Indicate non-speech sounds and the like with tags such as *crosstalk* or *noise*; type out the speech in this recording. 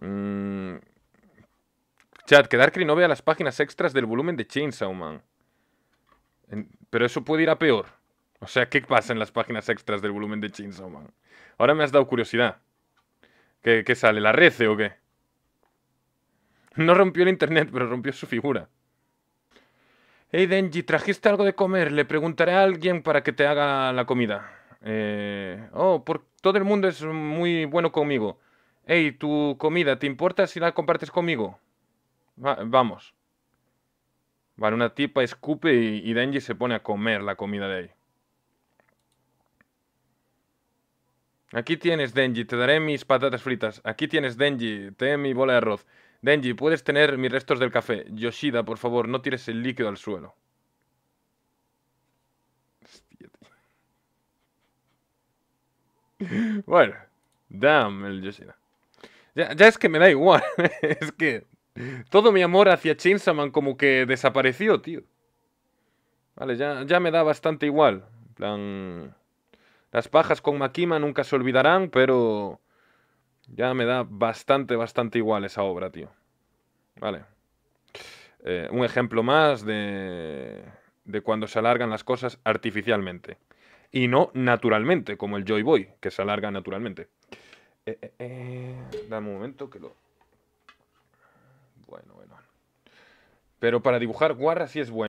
Mm. Chat, que Darkry no vea las páginas extras del volumen de Chainsaw Man. Pero eso puede ir a peor. O sea, ¿qué pasa en las páginas extras del volumen de Chainsaw Man? Ahora me has dado curiosidad. ¿Qué, sale? ¿La rece o qué? No rompió el internet, pero rompió su figura. Hey Denji, ¿trajiste algo de comer? Le preguntaré a alguien para que te haga la comida. Eh... Oh, por... todo el mundo es muy bueno conmigo. Ey, tu comida, ¿te importa si la compartes conmigo? vamos. Vale, una tipa escupe y, Denji se pone a comer la comida de ahí. Aquí tienes, Denji, te daré mis patatas fritas. Aquí tienes, Denji, te mi bola de arroz. Denji, puedes tener mis restos del café. Yoshida, por favor, no tires el líquido al suelo. *laughs* bueno, damn el Yoshida. Ya, es que me da igual. *laughs* es que todo mi amor hacia Chainsaw como que desapareció, tío. Vale, ya, me da bastante igual. plan... Las pajas con Makima nunca se olvidarán, pero... Ya me da bastante, bastante igual esa obra, tío. Vale. Eh, un ejemplo más de, de cuando se alargan las cosas artificialmente. Y no naturalmente, como el Joy Boy, que se alarga naturalmente. Eh, eh, eh, dame un momento que lo... Bueno, bueno. Pero para dibujar guarra sí es bueno.